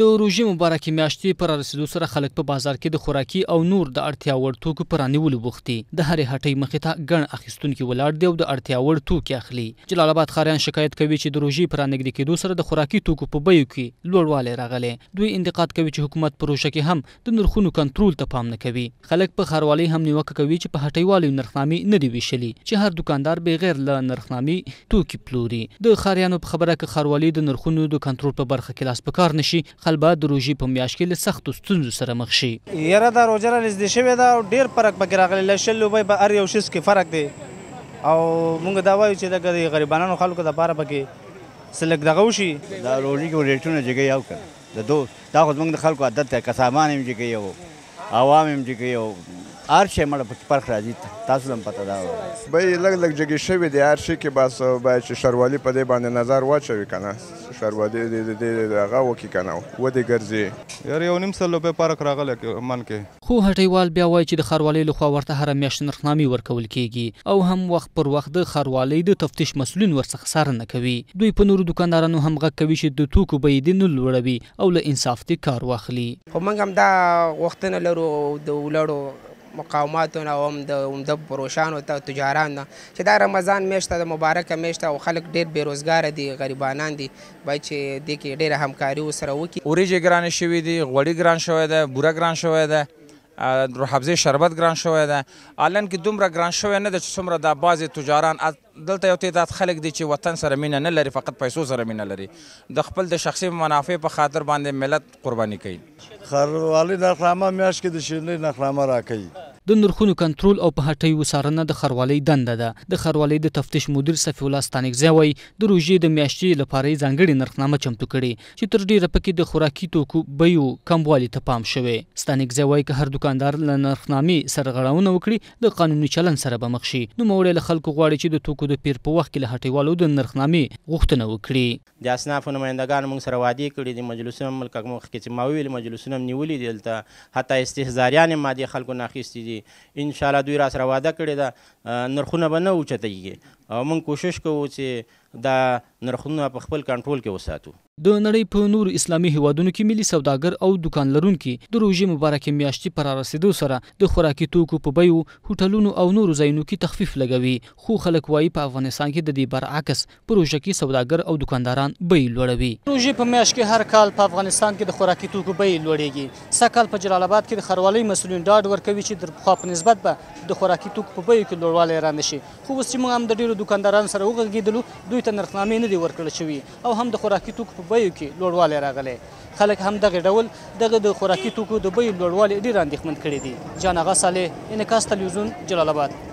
د روژې مبارکې میاشتې پر رسیدو سره خلک په بازار کې د خوراکي او نور د اړتیا وړ توکو پرانیولو بوخت دي د هرې هټۍ مخې ته ګڼ اخیستونکي ولاړ دي او د اړتیا وړ توکي اخلي جلال آباد ښاریان شکایت کوي چې د روژې په رانږدې کېدو سره د خوراکي توکو په بیو کې لوړوالی راغلی دوی انتقاد کوي چې حکومت په روژه کې هم د نرخونو کنټرول ته پام نه کوي خلک په ښاروالۍ هم نیوکه کوي چې په هټۍوالیو نرخنامې نه دي ویشلي چې هر دوکاندار بغیر له نرخنامې توکي پلوري د ښاریانو په خبره کې ښاروالۍ د نرخونو د کنټرول په برخه کې لاس په کار نه شي خلبا د روژې په میاشت کې له سختو ستونزو سره مخ شي یاره دا روژه را نږدې شوې ده او ډېر فرق پکې راغلی له شل لوبۍ به هر یو شیز کې فرق دی او موږ دا وایو چې د غریبانو خلکو دپاره پکې سلک دغه وشي دا روژې کې ریټونه جګی یو کړه د دو دا خو زموږ د خلکو عادت دی که سامان هم جګی یو عوام هم جګی یو هر شی مړه پکې پرخ راځي تاسو هم پته ده به یې لږ لږ جګې شوي دي هر شي کې بس باید چې ښاروالي په دې باندې نظر واچوي که نه ښاروالي دې هغه وکړي که نه ودې ګرځي یار یو نیم سل روپۍ پارک راغلی من کې خو هټیوال بیا وایي چې د ښاروالۍ لخوا ورته هره میاشت نرخنامې ورکول کیږي او هم وخت پر وخت د ښاروالۍ د تفتیش مسولین ورڅخه څارنه کوي دوی په نورو دکاندارانو هم غږ کوي چې د توکو بیې دې نه لوړوي او له انصاف دې کار واخلي خو موږ هم دا غوښتنه لرو د ولاړو مقاوماتونه او هم د عمده پروشانو ته تجاران نه چې دا رمضان میاشته د مبارکه میاشته او خلک ډېر بېروزګاره دي غریبانان دي باید چې دې کې ډېره همکاري ورسره وکړي وریجې ګرانې شوي دي غوړي ګران شوی ده بوره ګران شوی ده روحبزه شربت ګران شوی ده الان کې دومره ګران شوی نه ده چې څومره د بعضې تجاران دلته یو تعداد خلک دي چې وطن سره مینه نه لري فقط پیسو سره مینه لري د خپل د شخصي منافع په خاطر باندې ملت قرباني کوي خروالي نخرامه میاش کې د شیرینۍ نخرامه راکوي د نرخونو کنټرول او په هټۍ وسارنه د خروالۍ دنده ده د خروالۍ د تفتیش مدیر صفی الله ستانکزی وایي د روژې د میاشتې لپاره ځانګړي نرخنامه چمتو کړي چې تر ډیره پکې د خوراکي توکو بیو کموالي ته پام شوی ستانکزی وایي که هر دوکاندار له نرخنامې سرغړونه وکړي د قانوني چلن سره به مخ شي نوموړی له خلکو غواړي چې د توکو د پیر په وخت کې له هټیوالو د نرخنامې غوښتنه وکړي د اصنافو نمایندګان موږ سره وعده کړي د مجلسونو ملک مخکې چې ما ویل مجلسونه نیولې دلته حتی استهزاریان مادي خلکو نه اخیستې دي دي ان شاء الله دوی را سره وعده کړې ده نرخونه به نه اوچته کیږي او موږ کوشش کوو چې دا نرخونه په خپل کنټرول کې وساتو د نړۍ په نور اسلامي هیوادونو کې ملي سوداګر او دکان لرونکي د روژې مبارکې میاشتې پر رسیدو سره د خوراکي توکو په بیو هوټلونو او نورو ځایونو کې تخفیف لګوي خو خلک وایي په افغانستان کې د دې برعکس په روژه کې سوداګر او دکانداران بیې لوړوي روژې په میاشت کې هر کال په افغانستان کې د خوراکي توکو بیې لوړېږي سکل په جلال آباد کې د خروالۍ مسولین ډاډ ورکوي چې د پخوا په نسبت به د خوراکي توکو په بیو کې لوړوالی رانشي خو اوس چې موږ هم د ډیرو دکاندارانو سره وغږېدلو دوی دوی ته نرخنامې نه دي ورکړل شوي او هم د خوراکي توکو په بیو کې لوړوالی راغلی خلک هم دغه ډول دغه د خوراکي توکو د بیو لوړوالی ډېر اندېښمن کړی دی جان اغا صالح انعکاس تلویزیون جلال آباد